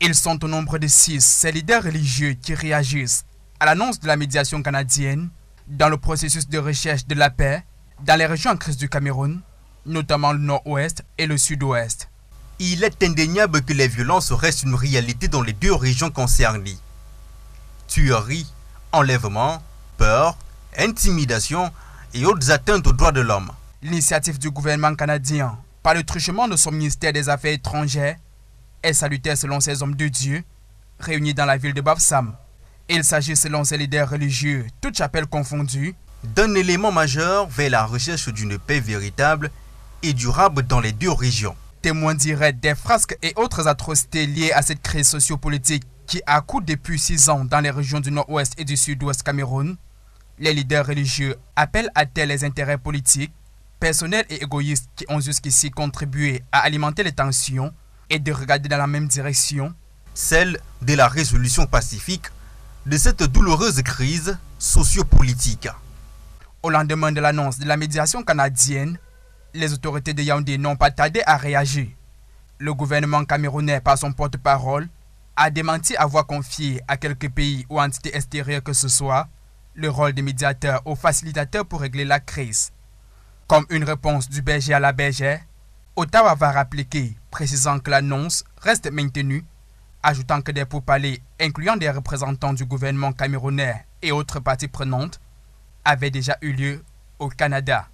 Ils sont au nombre de six, ces leaders religieux qui réagissent à l'annonce de la médiation canadienne dans le processus de recherche de la paix dans les régions en crise du Cameroun, notamment le nord-ouest et le sud-ouest. Il est indéniable que les violences restent une réalité dans les deux régions concernées. Tueries, enlèvements, peur, intimidation et autres atteintes aux droits de l'homme. L'initiative du gouvernement canadien, par le truchement de son ministère des Affaires étrangères, est salutaire selon ces hommes de Dieu réunis dans la ville de Babsam. Il s'agit selon ses leaders religieux, toutes chapelles confondues, d'un élément majeur vers la recherche d'une paix véritable et durable dans les deux régions. Témoins directs des frasques et autres atrocités liées à cette crise sociopolitique qui coûté depuis six ans dans les régions du nord-ouest et du sud-ouest Cameroun, les leaders religieux appellent à terre les intérêts politiques, personnels et égoïstes qui ont jusqu'ici contribué à alimenter les tensions et de regarder dans la même direction, celle de la résolution pacifique de cette douloureuse crise sociopolitique. Au lendemain de l'annonce de la médiation canadienne, les autorités de Yaoundé n'ont pas tardé à réagir. Le gouvernement camerounais, par son porte-parole, a démenti avoir confié à quelques pays ou entités extérieures que ce soit le rôle de médiateur ou facilitateur pour régler la crise. Comme une réponse du berger à la bergère, Ottawa va rappliquer, précisant que l'annonce reste maintenue, ajoutant que des pourparlers, incluant des représentants du gouvernement camerounais et autres parties prenantes, avaient déjà eu lieu au Canada.